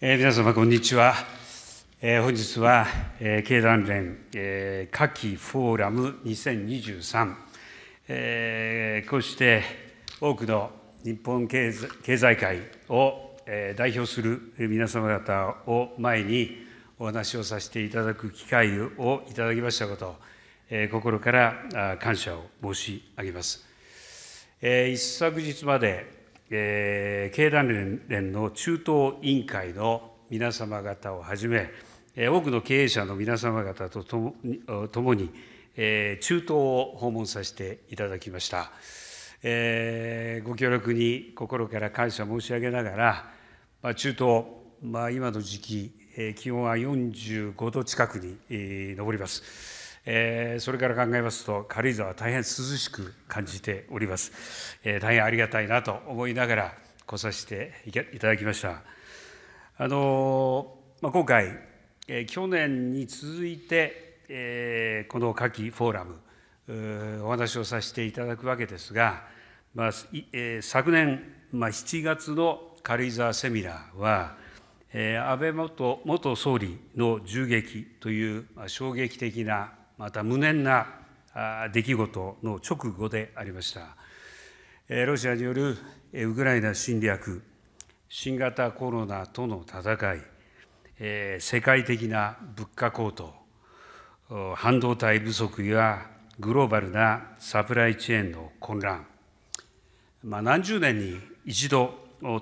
えー、皆様、こんにちは。えー、本日は、えー、経団連、えー、夏季フォーラム2023、えー、こうして多くの日本経済界を、えー、代表する皆様方を前にお話をさせていただく機会をいただきましたこと、えー、心から感謝を申し上げます。えー、一昨日までえー、経団連の中東委員会の皆様方をはじめ、多くの経営者の皆様方とともに、えー、中東を訪問させていただきました。えー、ご協力に心から感謝申し上げながら、まあ、中東、まあ、今の時期、えー、気温は45度近くに、えー、上ります。えー、それから考えますと軽井沢大変涼しく感じております、えー、大変ありがたいなと思いながら来させていただきましたあのー、まあ、今回、え去年に続いて、えこの夏季フォーラムうお話をさせていただくわけですが、まあえ昨年、まあ、7月の軽井沢セミナーは、え安倍元元総理の銃撃という、まあ、衝撃的なまた無念な出来事の直後でありました。ロシアによるウクライナ侵略、新型コロナとの戦い、世界的な物価高騰、半導体不足やグローバルなサプライチェーンの混乱、まあ、何十年に一度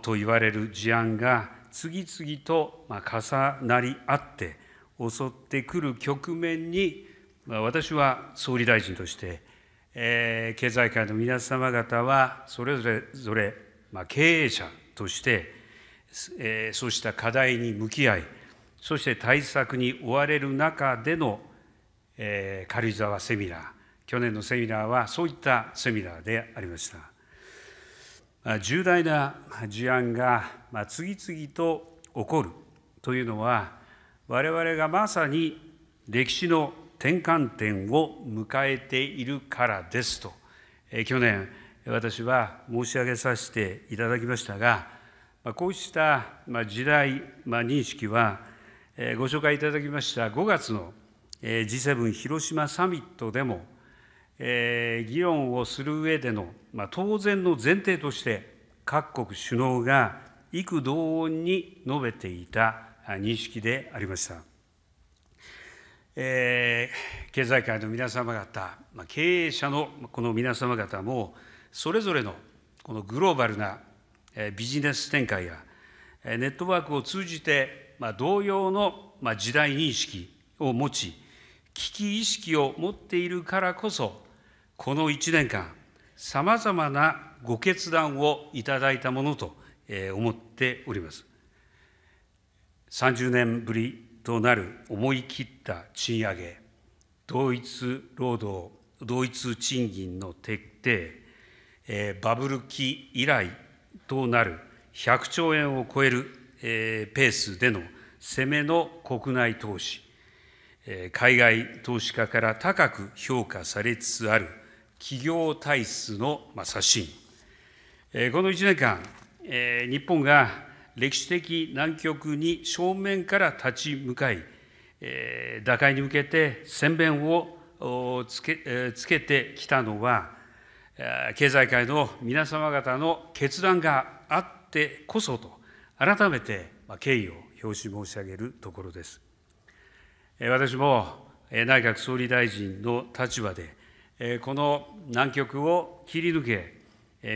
と言われる事案が次々と重なり合って襲ってくる局面に私は総理大臣として、えー、経済界の皆様方はそれぞれぞれ、まあ、経営者として、えー、そうした課題に向き合いそして対策に追われる中での、えー、軽井沢セミナー去年のセミナーはそういったセミナーでありました。重大な事案が次々と起こるというのは我々がまさに歴史の転換点を迎えているからですと、え去年、私は申し上げさせていただきましたが、こうした時代認識は、ご紹介いただきました5月の G7 広島サミットでも、議論をする上での当然の前提として、各国首脳が幾同音に述べていた認識でありました。えー、経済界の皆様方、まあ、経営者のこの皆様方も、それぞれのこのグローバルなビジネス展開や、ネットワークを通じて、まあ、同様の時代認識を持ち、危機意識を持っているからこそ、この1年間、さまざまなご決断をいただいたものと思っております。30年ぶりとなる思い切った賃上げ、同一労働、同一賃金の徹底、えバブル期以来となる100兆円を超える、えペースでの攻めの国内投資、え海外投資家から高く評価されつつある企業体質の、まあ、刷新、えこの1年間、え日本が歴史的難局に正面から立ち向かい、え打開に向けて先鞭をつけ,、つけてきたのは、経済界の皆様方の決断があってこそと、改めて敬意を表し申し上げるところです。私も内閣総理大臣の立場で、この難局を切り抜け、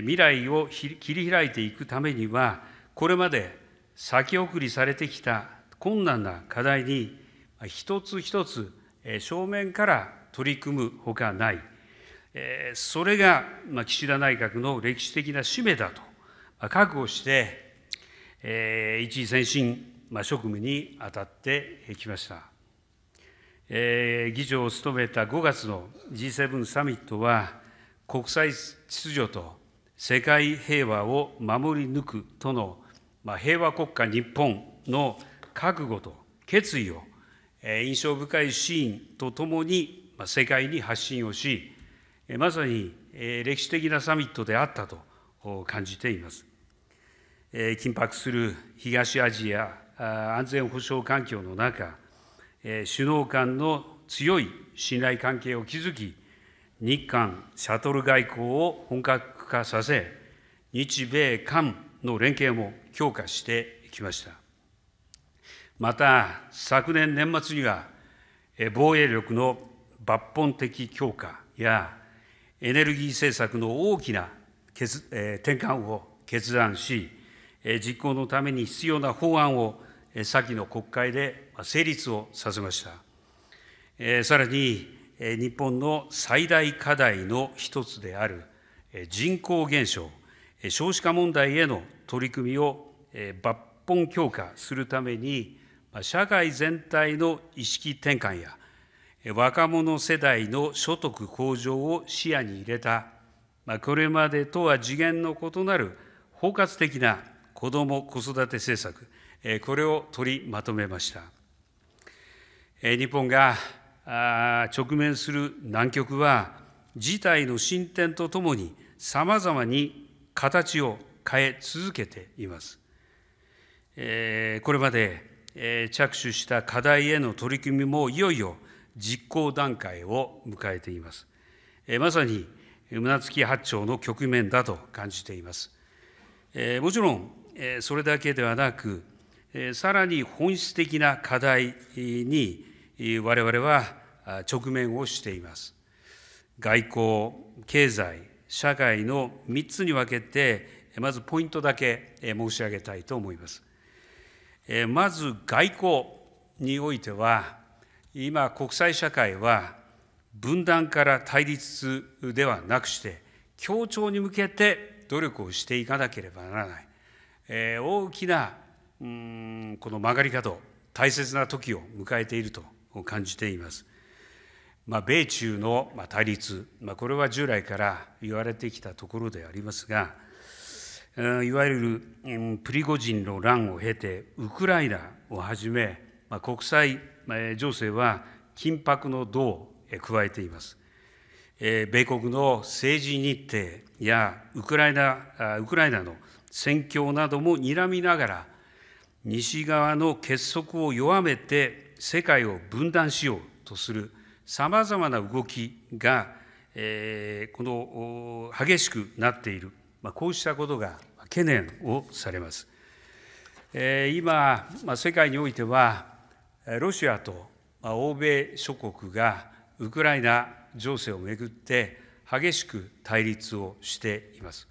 未来を切り開いていくためには、これまで先送りされてきた困難な課題に一つ一つ正面から取り組むほかない、それが岸田内閣の歴史的な使命だと覚悟して、一時先進職務に当たってきました。議長を務めた5月の G7 サミットは、国際秩序と世界平和を守り抜くとの、まあ、平和国家日本の覚悟と決意を、えー、印象深いシーンとともに、まあ、世界に発信をし、えー、まさに、えー、歴史的なサミットであったと感じています。えー、緊迫する東アジア安全保障環境の中、えー、首脳間の強い信頼関係を築き、日韓シャトル外交を本格化させ、日米韓の連携も強化してきました。また、昨年年末には、防衛力の抜本的強化や、エネルギー政策の大きなえ転換を決断し、え実行のために必要な法案を、え先の国会で成立をさせました。えさらに、え日本の最大課題の一つである人口減少、少子化問題への取り組みを抜本強化するために、社会全体の意識転換や、若者世代の所得向上を視野に入れた、これまでとは次元の異なる包括的な子ども・子育て政策、これを取りまとめました。日本が直面する難局は、事態の進展とともに、さまざまに形を変え続けています。えー、これまで、えー、着手した課題への取り組みもいよいよ実行段階を迎えています。えー、まさに胸付八丁の局面だと感じています。えー、もちろん、えー、それだけではなく、えー、さらに本質的な課題に我々は直面をしています。外交、経済、社会の3つに分けて、まずポイントだけ申し上げたいと思います。まず外交においては、今、国際社会は分断から対立ではなくして、協調に向けて努力をしていかなければならない、え大きなこの曲がり角、大切な時を迎えていると感じています。まあ、米中の対立、まあ、これは従来から言われてきたところでありますが、いわゆるプリゴジンの乱を経て、ウクライナをはじめ、まあ、国際情勢は緊迫の度を加えています。米国の政治日程やウクライナウクライナの戦況なども睨みながら、西側の結束を弱めて世界を分断しようとするさまざまな動きが、えー、この激しくなっている、まあ、こうしたことが懸念をされます。えー、今、まあ、世界においては、ロシアと欧米諸国がウクライナ情勢をめぐって激しく対立をしています。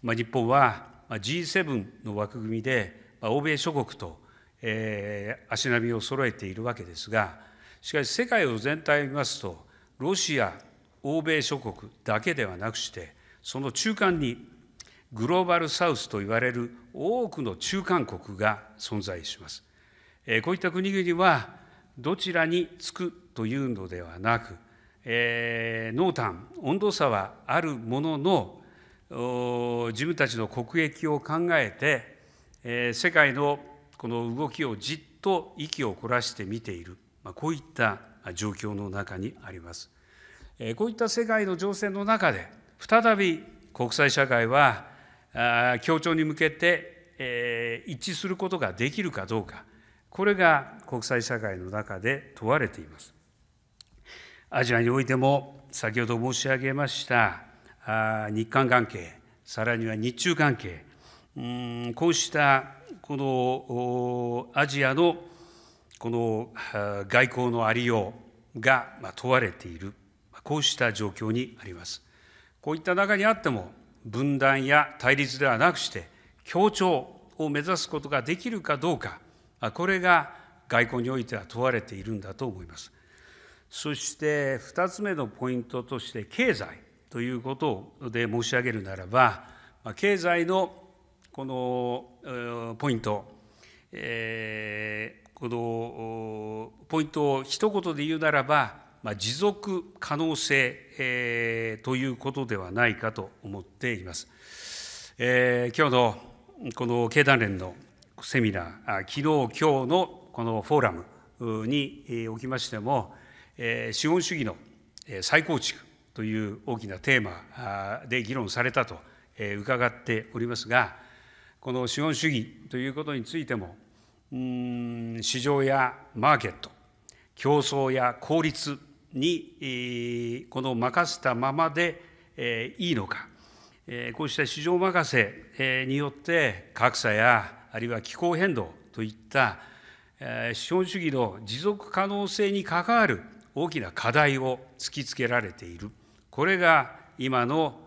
まあ、日本は G7 の枠組みで欧米諸国と、えー、足並みを揃えているわけですが、しかし世界を全体を見ますと、ロシア、欧米諸国だけではなくして、その中間にグローバルサウスといわれる多くの中間国が存在します。えこういった国々は、どちらにつくというのではなく、えー、濃淡、温度差はあるものの、自分たちの国益を考えて、えー、世界のこの動きをじっと息を凝らして見ているこういった状況の中にあります。こういった世界の情勢の中で、再び国際社会は協調に向けて一致することができるかどうか、これが国際社会の中で問われています。アジアにおいても、先ほど申し上げました日韓関係、さらには日中関係、こうしたこのアジアのこの外交のありようが問われている、こうした状況にあります。こういった中にあっても、分断や対立ではなくして、協調を目指すことができるかどうか、これが外交においては問われているんだと思います。そして2つ目のポイントとして、経済ということで申し上げるならば、経済のこのポイント、えこのポイントを一言で言うならば、まあ、持続可能性、えー、ということではないかと思っています。えー、今日のこの経団連のセミナー、昨日今日のこのフォーラムにおきましても、えー、資本主義の再構築という大きなテーマで議論されたと伺っておりますが、この資本主義ということについても、市場やマーケット、競争や効率にこの任せたままでいいのか、こうした市場任せによって格差やあるいは気候変動といった資本主義の持続可能性に関わる大きな課題を突きつけられている、これが今の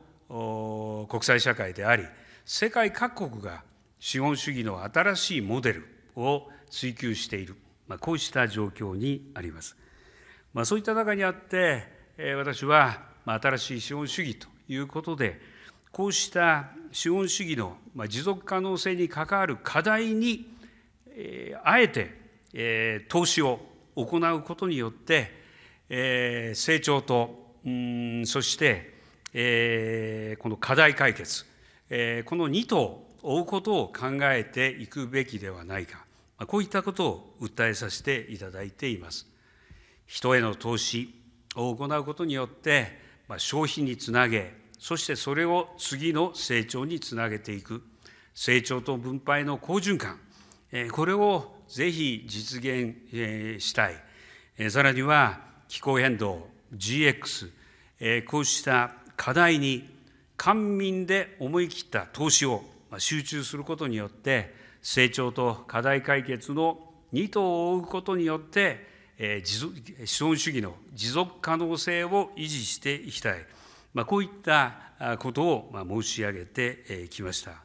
国際社会であり、世界各国が資本主義の新しいモデルを追求している、まあ、こうした状況にあります。まあ、そういった中にあって、え私は、まあ、新しい資本主義ということで、こうした資本主義の、まあ、持続可能性に関わる課題に、えあえて、え投資を行うことによって、え成長と、うん、そして、えこの課題解決、えこの2党追うことを考えていくべきではないか、こういったことを訴えさせていただいています。人への投資を行うことによって、消費につなげ、そしてそれを次の成長につなげていく、成長と分配の好循環、これをぜひ実現したい、さらには気候変動、GX、こうした課題に官民で思い切った投資を集中することによって成長と課題解決の2頭を追うことによって資本主義の持続可能性を維持していきたい、まこういったことを申し上げてきました。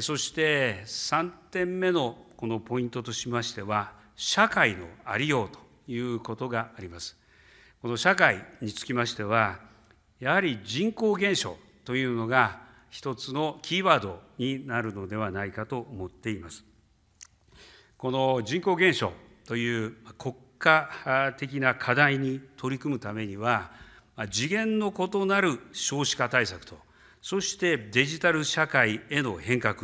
そして3点目のこのポイントとしましては、社会のありようということがあります。この社会につきましては、やはり人口減少というのが一つのキーワードになるのではないかと思っています。この人口減少という国家的な課題に取り組むためには、次元の異なる少子化対策と、そしてデジタル社会への変革、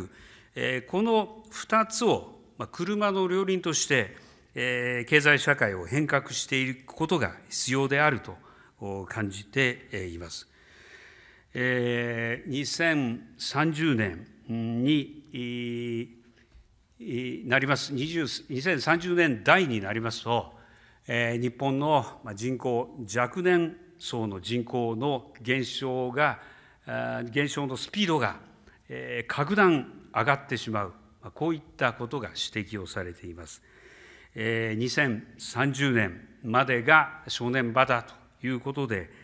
この2つを車の両輪として、経済社会を変革していくことが必要であると感じています。え2030年になります、2030年代になりますと、え日本の人口、若年層の人口の減少が、減少のスピードが、え格段上がってしまう、こういったことが指摘をされています。え2030年までが正念場だということで、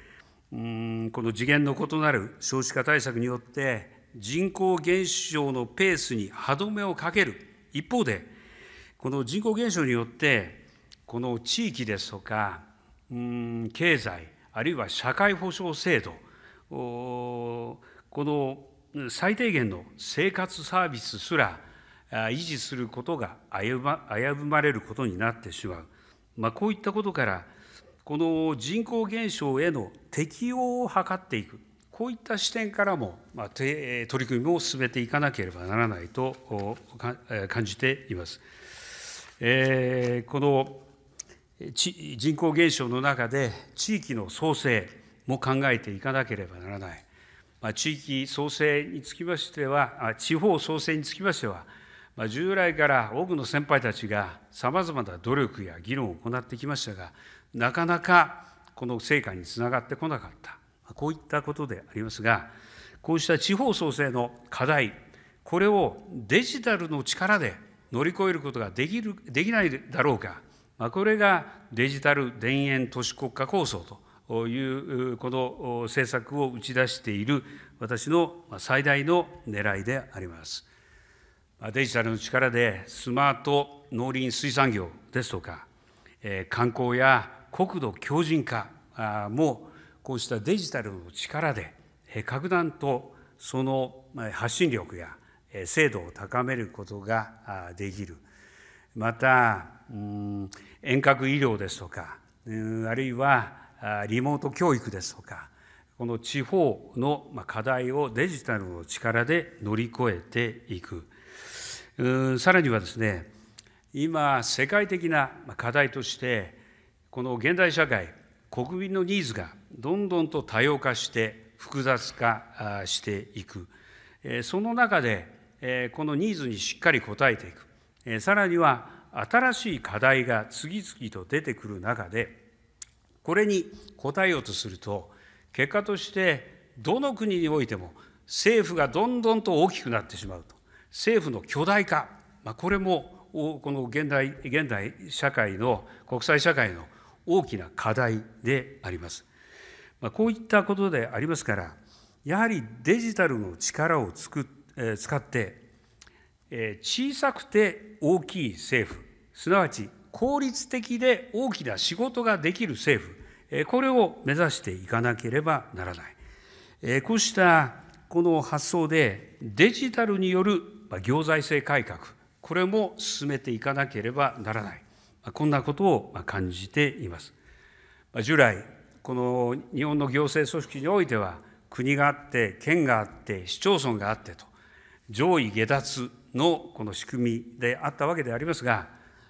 うんこの次元の異なる少子化対策によって人口減少のペースに歯止めをかける一方でこの人口減少によってこの地域ですとかうん経済あるいは社会保障制度この最低限の生活サービスすら維持することが危ぶまれることになってしまう、まあ、こういったことからこの人口減少への適応を図っていく、こういった視点からも、まあ、取り組みも進めていかなければならないと感じています。えー、この人口減少の中で地域の創生も考えていかなければならない、まあ、地域創生につきましては、地方創生につきましては、まあ、従来から多くの先輩たちがさまざまな努力や議論を行ってきましたが、なかなかこの成果につながってこなかった、こういったことでありますが、こうした地方創生の課題、これをデジタルの力で乗り越えることができるできないだろうか、これがデジタル田園都市国家構想というこの政策を打ち出している私の最大の狙いであります。デジタルの力でスマート農林水産業ですとか、観光や国土強靭化もこうしたデジタルの力で格段とその発信力や精度を高めることができるまた遠隔医療ですとかあるいはリモート教育ですとかこの地方の課題をデジタルの力で乗り越えていくさらにはですね今世界的な課題としてこの現代社会、国民のニーズがどんどんと多様化して複雑化していく。その中で、このニーズにしっかり応えていく。さらには、新しい課題が次々と出てくる中で、これに応えようとすると、結果としてどの国においても政府がどんどんと大きくなってしまうと、政府の巨大化、まあ、これもこの現代現代社会の、国際社会の大きな課題であります。まあ、こういったことでありますから、やはりデジタルの力をつく、えー、使って、えー、小さくて大きい政府、すなわち効率的で大きな仕事ができる政府、えー、これを目指していかなければならない。えー、こうしたこの発想で、デジタルによる行財政改革、これも進めていかなければならない。こんなことを感じています。従来、この日本の行政組織においては、国があって、県があって、市町村があってと、上位下脱のこの仕組みであったわけでありますが、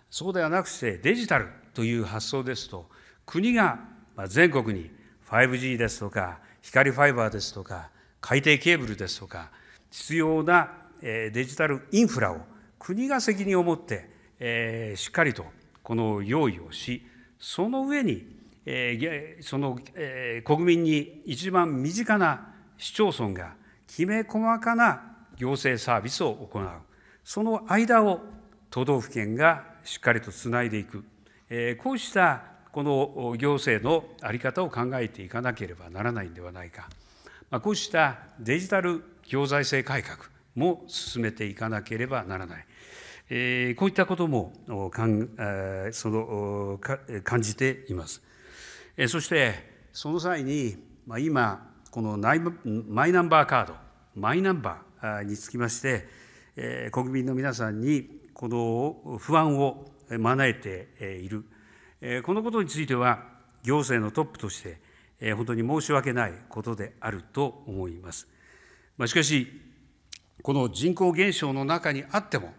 そうではなくしてデジタルという発想ですと、国が全国に 5G ですとか、光ファイバーですとか、海底ケーブルですとか、必要なデジタルインフラを国が責任を持って、しっかりとこの用意をしその上に、えその、え国民に一番身近な市町村がきめ細かな行政サービスを行うその間を都道府県がしっかりとつないでいく、えこうしたこの行政の在り方を考えていかなければならないんではないか、まこうしたデジタル行財政改革も進めていかなければならないえこういったこともかん、そのか感じています。えそしてその際に、まあ、今このマイナンバーカードマイナンバーにつきまして、え国民の皆さんにこの不安を招いている、えこのことについては行政のトップとして、え本当に申し訳ないことであると思います。まあ、しかしこの人口減少の中にあっても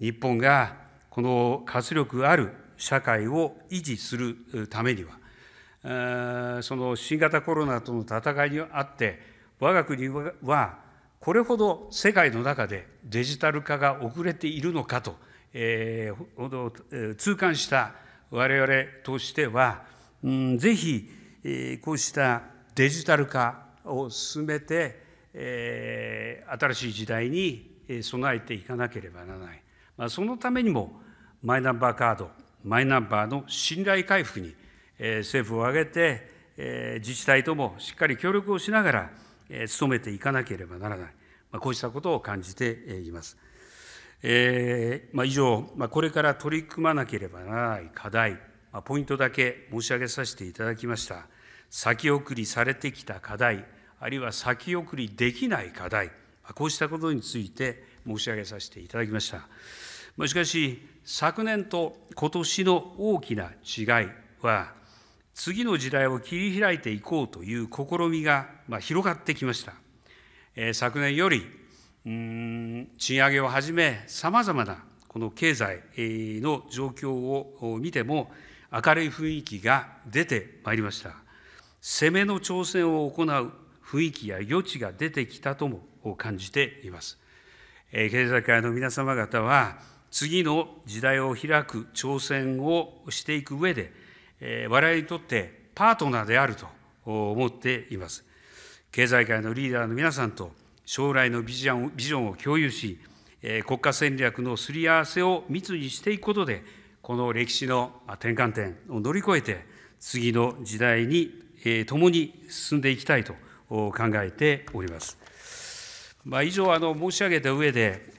日本がこの活力ある社会を維持するためには、その新型コロナとの戦いにあって、我が国はこれほど世界の中でデジタル化が遅れているのかと、えー、痛感した我々としては、うん、ぜひ、えー、こうしたデジタル化を進めて、えー、新しい時代に備えていかなければならない。そのためにも、マイナンバーカード、マイナンバーの信頼回復に、政府を挙げて、自治体ともしっかり協力をしながら、努めていかなければならない、こうしたことを感じています。以上、これから取り組まなければならない課題、ポイントだけ申し上げさせていただきました。先送りされてきた課題、あるいは先送りできない課題、こうしたことについて申し上げさせていただきました。しかし、昨年と今年の大きな違いは、次の時代を切り開いていこうという試みが広がってきました。え昨年より賃上げをはじめ、さまざまなこの経済の状況を見ても、明るい雰囲気が出てまいりました。攻めの挑戦を行う雰囲気や余地が出てきたとも感じています。経済界の皆様方は、次の時代を開く挑戦をしていく上で、え我々にとってパートナーであると思っています。経済界のリーダーの皆さんと将来のビジョンを共有し、え国家戦略のすり合わせを密にしていくことで、この歴史の転換点を乗り越えて、次の時代に、え共に進んでいきたいと考えております。まあ、以上あの申し上げた上で、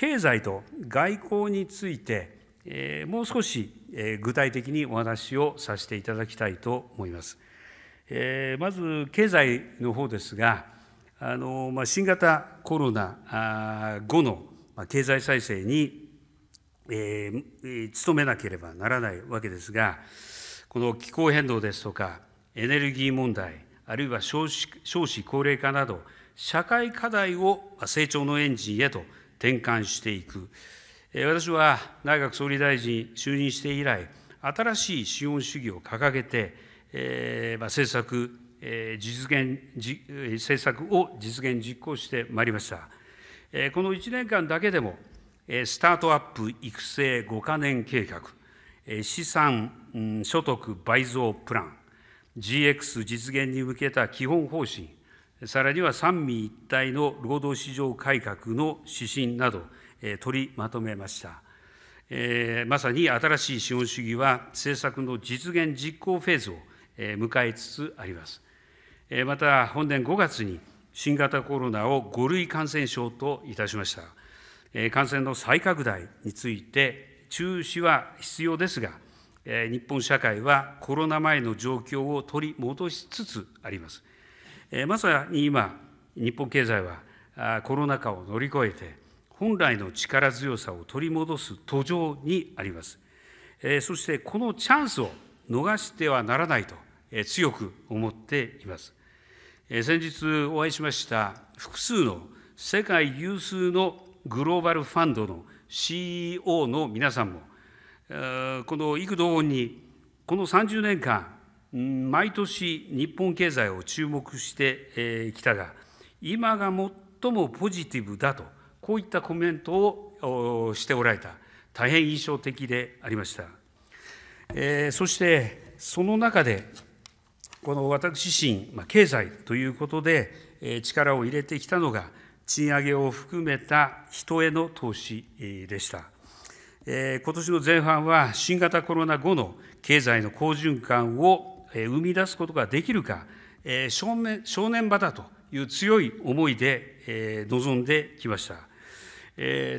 経済と外交について、えもう少し、え具体的にお話をさせていただきたいと思います。えまず経済の方ですが、あのま新型コロナ後の経済再生に、え努めなければならないわけですが、この気候変動ですとか、エネルギー問題、あるいは少子高齢化など、社会課題を成長のエンジンへと転換していく。私は内閣総理大臣就任して以来、新しい資本主義を掲げて、えまあ、政策、え実現政策を実現実行してまいりました。えこの1年間だけでも、えスタートアップ育成5か年計画、え資産、所得倍増プラン、GX 実現に向けた基本方針、さらには三位一体の労働市場改革の指針など、取りまとめました。まさに新しい資本主義は政策の実現実行フェーズを迎えつつあります。また、本年5月に新型コロナを5類感染症といたしました。感染の再拡大について、中止は必要ですが、日本社会はコロナ前の状況を取り戻しつつあります。まさに今、日本経済はコロナ禍を乗り越えて、本来の力強さを取り戻す途上にあります。そしてこのチャンスを逃してはならないと強く思っています。先日お会いしました複数の世界有数のグローバルファンドの CEO の皆さんも、この幾度に、この30年間、毎年日本経済を注目してきたが、今が最もポジティブだと、こういったコメントをしておられた、大変印象的でありました。えそして、その中で、この私自身、まあ、経済ということで、え力を入れてきたのが、賃上げを含めた人への投資でした。え今年の前半は、新型コロナ後の経済の好循環を生み出すことができるか、正面正念場だという強い思いで臨んできました。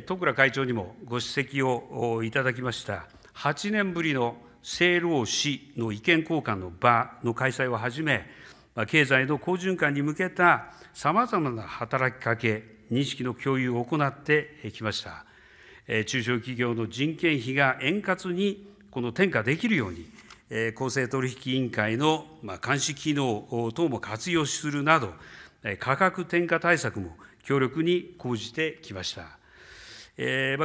戸倉会長にもご指摘をいただきました、8年ぶりの政労使の意見交換の場の開催をはじめ、経済の好循環に向けたさまざまな働きかけ、認識の共有を行ってきました。中小企業の人件費が円滑にこの転嫁できるように、公正取引委員会の監視機能等も活用するなど、価格転嫁対策も強力に講じてきました。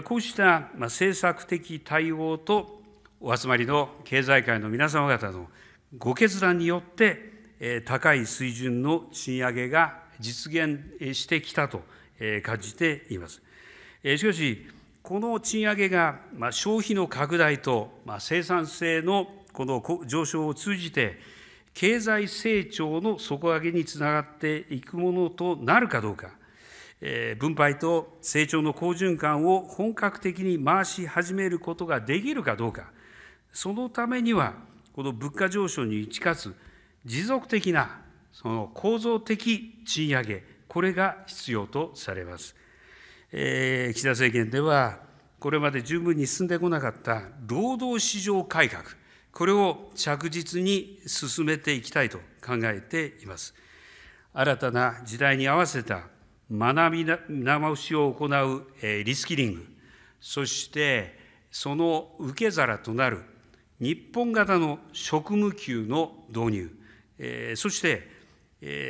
こうした政策的対応と、お集まりの経済界の皆様方のご決断によって、高い水準の賃上げが実現してきたと感じています。しかし、この賃上げが消費の拡大と生産性のこの上昇を通じて、経済成長の底上げにつながっていくものとなるかどうか、え分配と成長の好循環を本格的に回し始めることができるかどうか、そのためには、この物価上昇に打ち勝つ持続的な、その構造的賃上げ、これが必要とされます。えー、岸田政権では、これまで十分に進んでこなかった労働市場改革、これを着実に進めていきたいと考えています。新たな時代に合わせた学び直しを行うリスキリング、そしてその受け皿となる日本型の職務給の導入、そして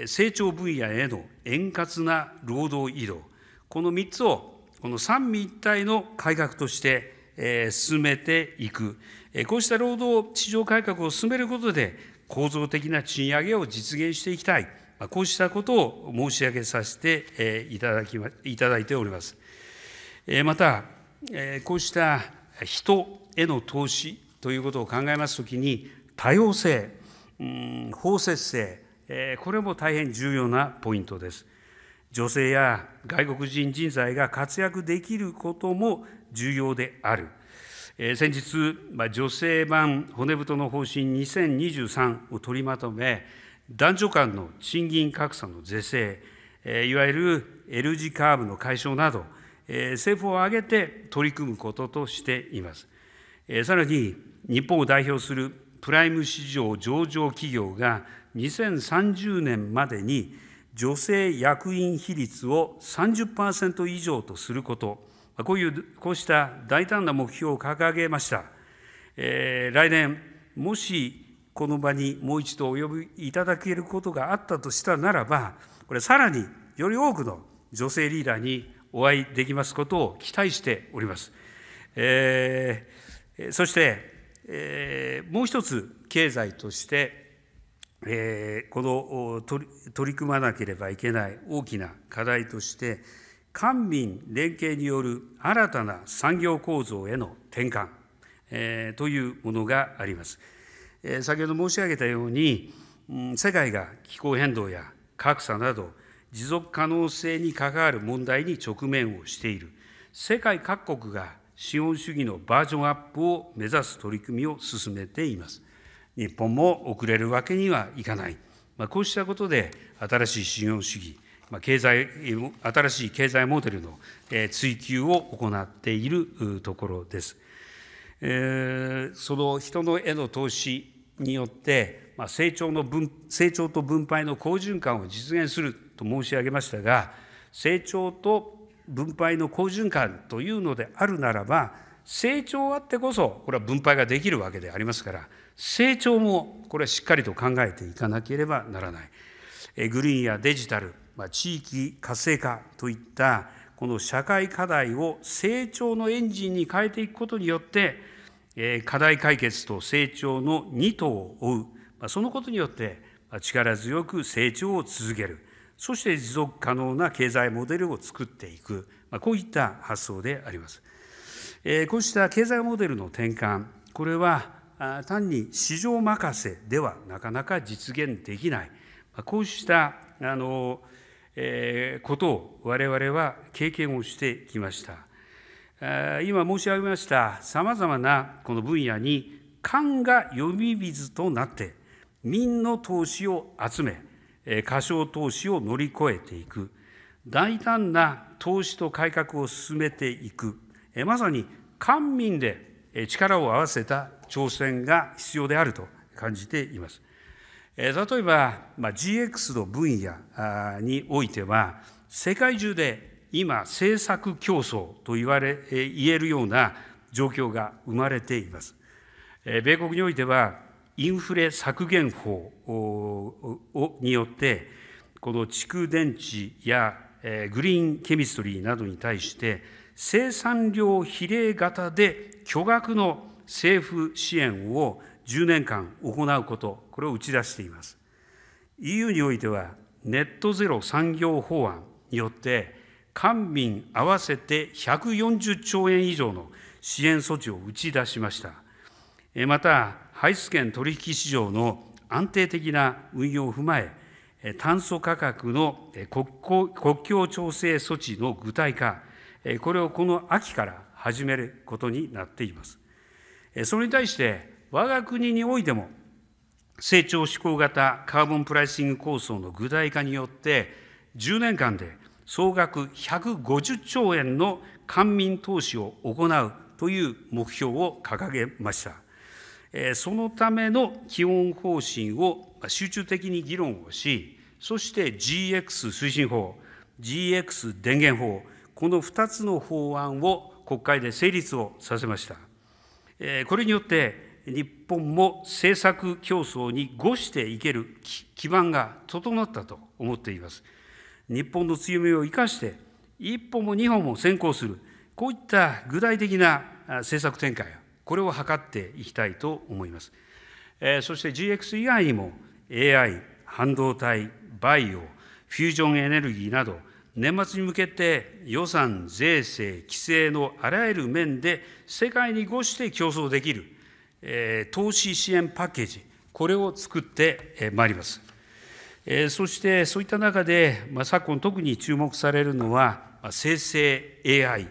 成長分野への円滑な労働移動、この3つをこの三位一体の改革として進めていく、こうした労働市場改革を進めることで、構造的な賃上げを実現していきたい、こうしたことを申し上げさせていただき、いただいております。また、こうした人への投資ということを考えますときに、多様性、包摂性、これも大変重要なポイントです。女性や外国人人材が活躍できることも重要である。先日、女性版骨太の方針2023を取りまとめ、男女間の賃金格差の是正、いわゆる L 字カーブの解消など、政府を挙げて取り組むこととしています。さらに、日本を代表するプライム市場上場企業が2030年までに女性役員比率を30%以上とすること、こういうこうした大胆な目標を掲げました。えー、来年、もしこの場にもう一度お呼びいただけることがあったとしたならば、これ、さらにより多くの女性リーダーにお会いできますことを期待しております。えー、そして、えー、もう一つ、経済として、えー、この取り組まなければいけない大きな課題として、官民連携による新たな産業構造への転換、えー、というものがあります。えー、先ほど申し上げたように、うん、世界が気候変動や格差など持続可能性に関わる問題に直面をしている。世界各国が資本主義のバージョンアップを目指す取り組みを進めています。日本も遅れるわけにはいかない。まあ、こうしたことで新しい資本主義、経済、新しい経済モデルの追求を行っているところです。その人のへの投資によって、成長の分成長と分配の好循環を実現すると申し上げましたが、成長と分配の好循環というのであるならば、成長あってこそ、これは分配ができるわけでありますから、成長もこれはしっかりと考えていかなければならない。グリーンやデジタル、まあ、地域活性化といったこの社会課題を成長のエンジンに変えていくことによって、え課題解決と成長の二頭を追う、まあ、そのことによって、まあ、力強く成長を続けるそして持続可能な経済モデルを作っていく、まあ、こういった発想であります。えこうした経済モデルの転換これは単に市場任せではなかなか実現できない、まあ、こうしたあのえことを我々は経験をしてきました。今申し上げましたさまざまなこの分野に官が呼び水となって民の投資を集め過小投資を乗り越えていく大胆な投資と改革を進めていくまさに官民で力を合わせた挑戦が必要であると感じています。例えば GX の分野においては、世界中で今、政策競争と言われ、言えるような状況が生まれています。米国においては、インフレ削減法によって、この蓄電池やグリーンケミストリーなどに対して、生産量比例型で巨額の政府支援を10年間行うこと、これを打ち出しています。EU においては、ネットゼロ産業法案によって、官民合わせて140兆円以上の支援措置を打ち出しました。また、排出権取引市場の安定的な運用を踏まえ、炭素価格の国境調整措置の具体化、これをこの秋から始めることになっています。それに対して、我が国においても、成長志向型カーボンプライシング構想の具体化によって、10年間で総額150兆円の官民投資を行うという目標を掲げました。そのための基本方針を集中的に議論をし、そして GX 推進法、GX 電源法、この2つの法案を国会で成立をさせました。これによって日本も政策競争に誤していける基盤が整ったと思っています。日本の強みを生かして、一歩も二歩も先行する、こういった具体的な政策展開、これを図っていきたいと思います。えそして GX 以外にも AI、半導体、バイオ、フュージョンエネルギーなど、年末に向けて予算、税制、規制のあらゆる面で世界にごして競争できる投資支援パッケージ、これを作ってまいります。そして、そういった中で、まあ、昨今、特に注目されるのは、生成 AI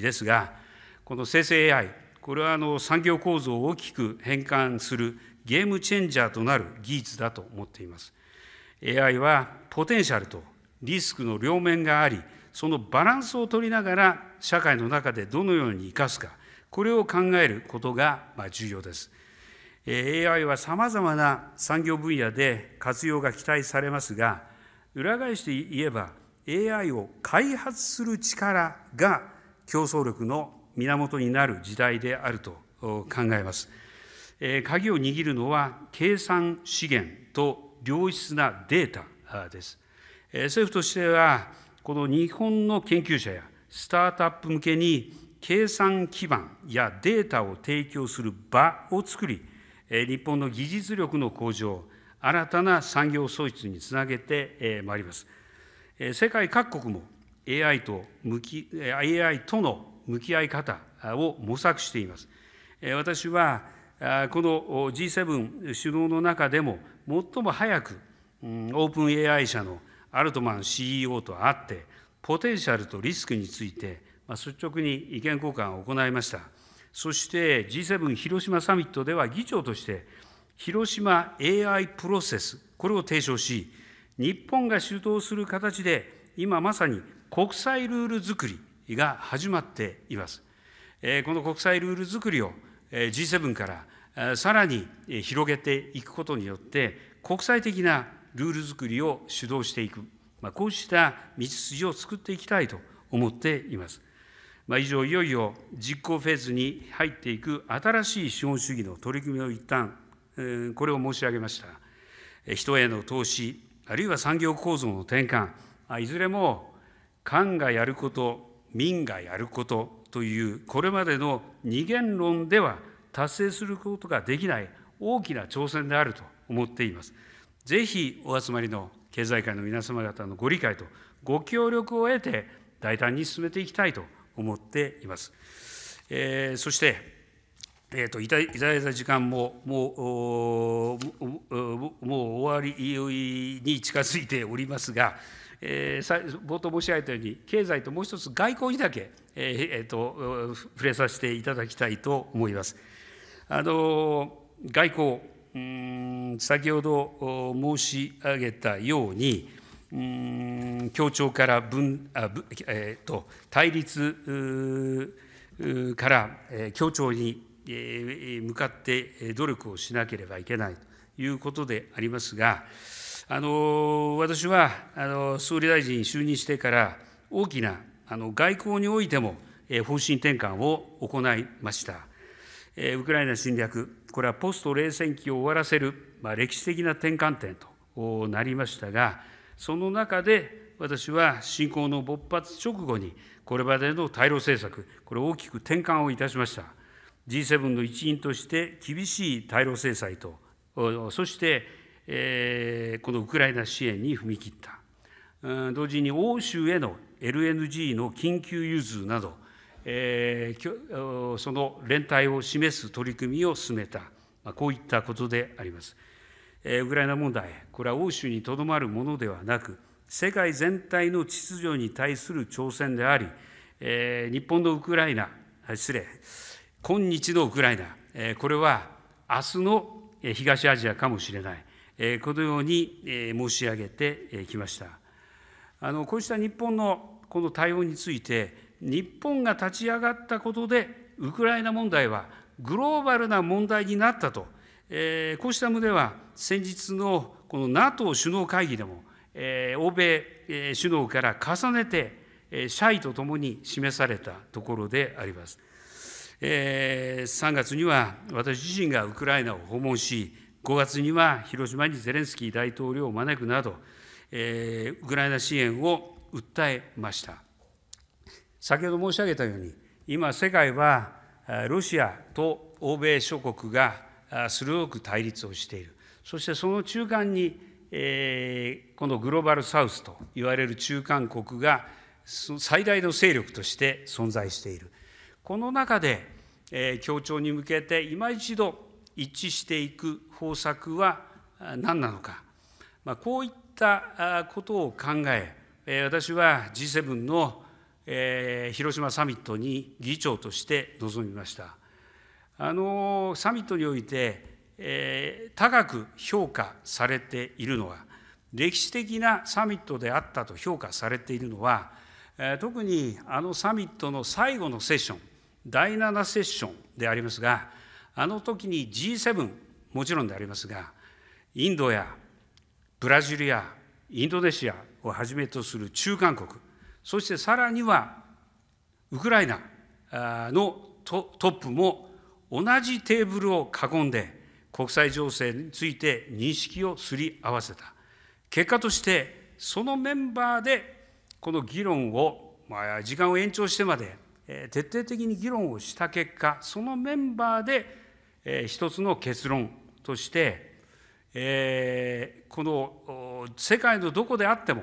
ですが、この生成 AI、これはあの産業構造を大きく変換するゲームチェンジャーとなる技術だと思っています。AI はポテンシャルとリスクの両面があり、そのバランスを取りながら、社会の中でどのように生かすか、これを考えることが重要です。AI はさまざまな産業分野で活用が期待されますが、裏返して言えば、AI を開発する力が競争力の源になる時代であると考えます。鍵を握るのは計算資源と良質なデータです。政府としては、この日本の研究者やスタートアップ向けに計算基盤やデータを提供する場を作り、日本の技術力の向上、新たな産業創出につなげてまいります。世界各国も AI と向き AI との向き合い方を模索しています。私はこの G7 首脳の中でも最も早くオープン AI 社のアルトマン CEO と会ってポテンシャルとリスクについて率直に意見交換を行いました。そして G7 広島サミットでは議長として、広島 AI プロセス、これを提唱し、日本が主導する形で、今まさに国際ルール作りが始まっています。この国際ルール作りを G7 からさらに広げていくことによって、国際的なルール作りを主導していく、こうした道筋を作っていきたいと思っています。まあ、以上、いよいよ実行フェーズに入っていく新しい資本主義の取り組みの一端、これを申し上げました。人への投資、あるいは産業構造の転換、いずれも官がやること、民がやることという、これまでの二元論では達成することができない大きな挑戦であると思っています。ぜひお集まりの経済界の皆様方のご理解とご協力を得て、大胆に進めていきたいと思っています。えー、そして、えーと、いたいただいた時間ももうもう終わりに近づいておりますが、えー、冒頭申し上げたように経済ともう一つ外交にだけ、えーと触れさせていただきたいと思います。あの外交うん先ほど申し上げたように、協調から分あ、えーと、対立から協調に向かって努力をしなければいけないということでありますが、あの私はあの総理大臣就任してから大きなあの外交においても方針転換を行いました。ウクライナ侵略、これはポスト冷戦期を終わらせる、まあ、歴史的な転換点となりましたが、その中で私は侵攻の勃発直後に、これまでの対ロ政策、これ大きく転換をいたしました。G7 の一員として厳しい対ロ制裁と、そして、このウクライナ支援に踏み切った、同時に欧州への LNG の緊急融通など、その連帯を示す取り組みを進めた、こういったことであります。ウクライナ問題、これは欧州にとどまるものではなく、世界全体の秩序に対する挑戦であり、え日本のウクライナ、失礼、今日のウクライナ、えこれは明日の東アジアかもしれない、えこのように、え申し上げてきました。あのこうした日本のこの対応について、日本が立ち上がったことで、ウクライナ問題はグローバルな問題になったと、えこうした旨は、先日のこの NATO 首脳会議でも、えー、欧米、え首脳から重ねて、え謝意とともに示されたところであります。えー、3月には私自身がウクライナを訪問し、5月には広島にゼレンスキー大統領を招くなど、えー、ウクライナ支援を訴えました。先ほど申し上げたように、今、世界はロシアと欧米諸国が鋭く対立をしている。そしてその中間に、えー、このグローバルサウスといわれる中間国が最大の勢力として存在している。この中で、えー、協調に向けて今一度一致していく方策は何なのか、まあ、こういったことを考ええー、私は G7 の、えー、広島サミットに議長として臨みました。あのー、サミットにおいてえー、高く評価されているのは、歴史的なサミットであったと評価されているのは、えー、特にあのサミットの最後のセッション、第7セッションでありますが、あの時に G7、もちろんでありますが、インドやブラジルやインドネシアをはじめとする中韓国、そしてさらにはウクライナのトップも同じテーブルを囲んで、国際情勢について認識をすり合わせた。結果として、そのメンバーでこの議論を、まあ、時間を延長してまで、えー、徹底的に議論をした結果、そのメンバーで、えー、一つの結論として、えー、この世界のどこであっても、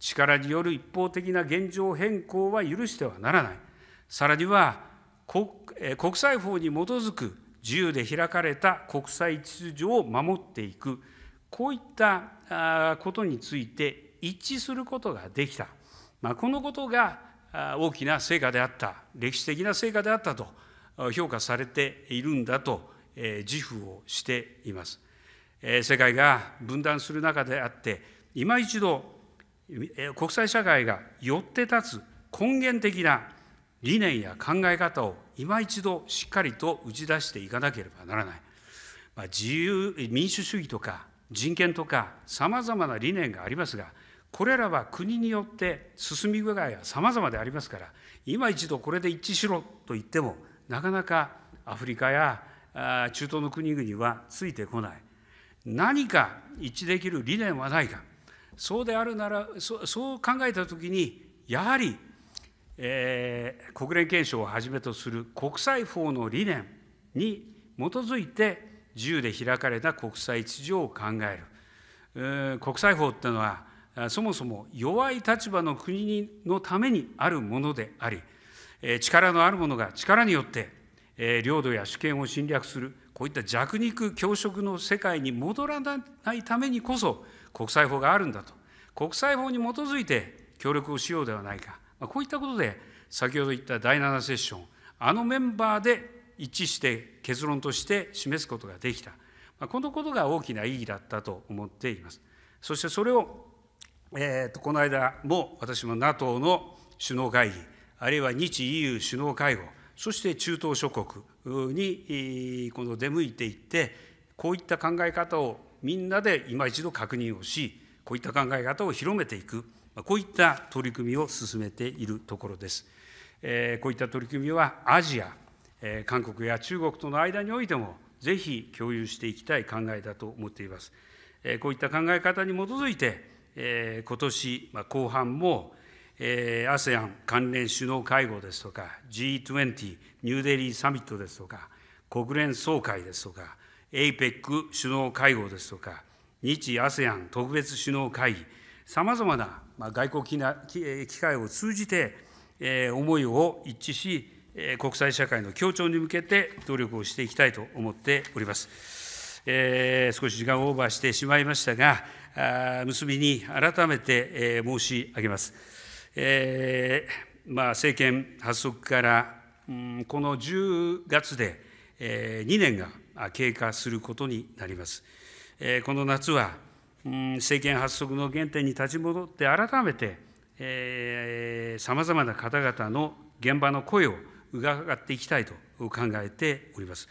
力による一方的な現状変更は許してはならない。さらには国、えー、国際法に基づく自由で開かれた国際秩序を守っていく、こういったことについて一致することができた、まあ、このことが大きな成果であった、歴史的な成果であったと評価されているんだと自負をしています。世界が分断する中であって、今一度、国際社会が寄って立つ根源的な理念や考え方を今一度しっかりと打ち出していかなければならない。まあ、自由、民主主義とか人権とかさまざまな理念がありますが、これらは国によって進み具合はさまざまでありますから、今一度これで一致しろと言っても、なかなかアフリカや中東の国々はついてこない。何か一致できる理念はないか。そうであるなら、そう考えたときに、やはりえー、国連憲章をはじめとする国際法の理念に基づいて自由で開かれた国際秩序を考える国際法っていうのはそもそも弱い立場の国のためにあるものであり力のある者が力によって領土や主権を侵略するこういった弱肉強食の世界に戻らないためにこそ国際法があるんだと国際法に基づいて協力をしようではないかこういったことで、先ほど言った第7セッション、あのメンバーで一致して結論として示すことができた、このことが大きな意義だったと思っています。そしてそれを、えーと、この間も私も NATO の首脳会議、あるいは日 EU 首脳会合、そして中東諸国にこの出向いていって、こういった考え方をみんなで今一度確認をし、こういった考え方を広めていく。こういった取り組みを進めているところです。こういった取り組みはアジア、韓国や中国との間においても、ぜひ共有していきたい考えだと思っています。こういった考え方に基づいて、今年後半も、ASEAN 関連首脳会合ですとか、G20 ニューデリーサミットですとか、国連総会ですとか、APEC 首脳会合ですとか、日 ASEAN 特別首脳会議、さまざまなま外交機機会を通じて、え思いを一致し、国際社会の協調に向けて努力をしていきたいと思っております。え少し時間をオーバーしてしまいましたが、あ結びに改めて、え申し上げます。えまあ、政権発足から、うん、この10月で、え2年が経過することになります。えこの夏は政権発足の原点に立ち戻って改めてさまざまな方々の現場の声を伺っていきたいと考えております。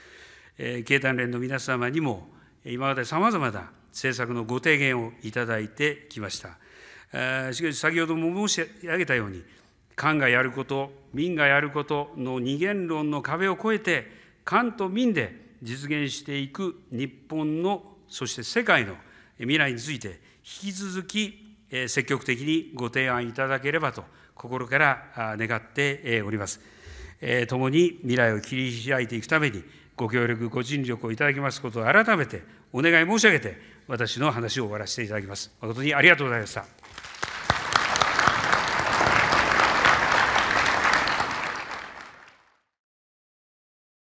経団連の皆様にも今までさまざまな政策のご提言をいただいてきました。しかし先ほども申し上げたように官がやること民がやることの二元論の壁を越えて官と民で実現していく日本のそして世界の未来について引き続き積極的にご提案いただければと心から願っております。共に未来を切り開いていくためにご協力、ご尽力をいただきますことを改めてお願い申し上げて、私の話を終わらせていただきます。誠にありがとうございました。